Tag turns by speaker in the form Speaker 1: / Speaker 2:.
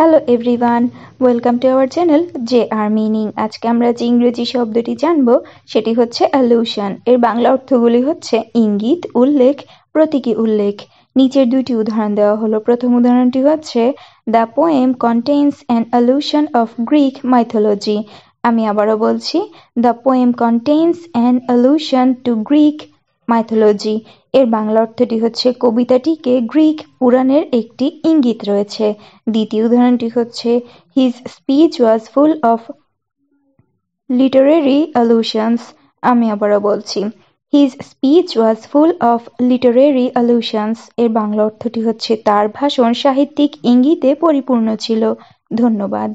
Speaker 1: hello everyone welcome to our channel J R meaning আজকে আমরা যে ইংরেজি শব্দটি জানব সেটি হচ্ছে অ্যালুশন এর বাংলা অর্থগুলি হচ্ছে ইঙ্গিত উল্লেখ প্রতীকী উল্লেখ নিচের দুটি উদাহরণ দেওয়া হলো প্রথম উদাহরণটি হচ্ছে the poem contains an allusion of Greek mythology আমি আবারও বলছি the poem contains an allusion to Greek mythology এর বাংলা অর্থটি হচ্ছে কবিতাটিকে গ্রিক পুরাণের একটি ইঙ্গিত রয়েছে দ্বিতীয় উদাহরণটি হচ্ছে his speech was full of literary allusions আমি আবারও বলছি his speech was full of literary allusions এর বাংলা অর্থটি হচ্ছে তার ভাষণ সাহিত্যিক ইঙ্গিতে পরিপূর্ণ ছিল ধন্যবাদ